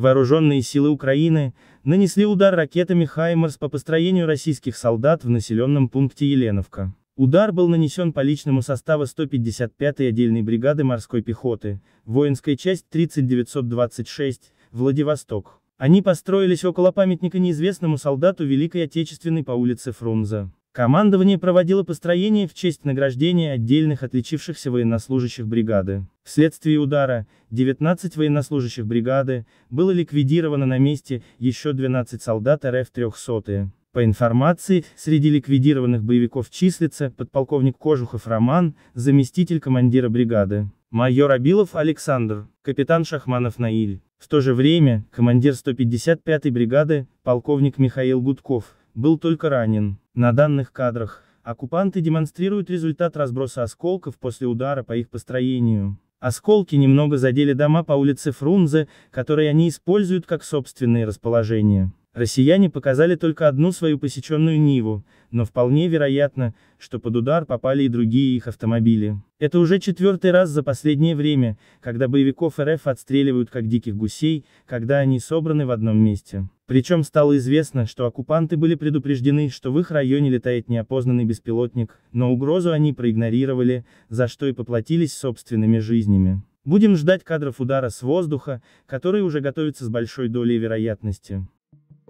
Вооруженные силы Украины нанесли удар ракетами «Хаймарс» по построению российских солдат в населенном пункте Еленовка. Удар был нанесен по личному составу 155-й отдельной бригады морской пехоты, воинская часть 3926, Владивосток. Они построились около памятника неизвестному солдату Великой Отечественной по улице Фрунзе. Командование проводило построение в честь награждения отдельных отличившихся военнослужащих бригады. Вследствие удара, 19 военнослужащих бригады, было ликвидировано на месте, еще 12 солдат РФ-300. По информации, среди ликвидированных боевиков числится подполковник Кожухов Роман, заместитель командира бригады, майор Абилов Александр, капитан Шахманов Наиль. В то же время, командир 155-й бригады, полковник Михаил Гудков, был только ранен. На данных кадрах, оккупанты демонстрируют результат разброса осколков после удара по их построению. Осколки немного задели дома по улице Фрунзе, которые они используют как собственные расположения. Россияне показали только одну свою посеченную Ниву, но вполне вероятно, что под удар попали и другие их автомобили. Это уже четвертый раз за последнее время, когда боевиков РФ отстреливают как диких гусей, когда они собраны в одном месте. Причем стало известно, что оккупанты были предупреждены, что в их районе летает неопознанный беспилотник, но угрозу они проигнорировали, за что и поплатились собственными жизнями. Будем ждать кадров удара с воздуха, которые уже готовятся с большой долей вероятности.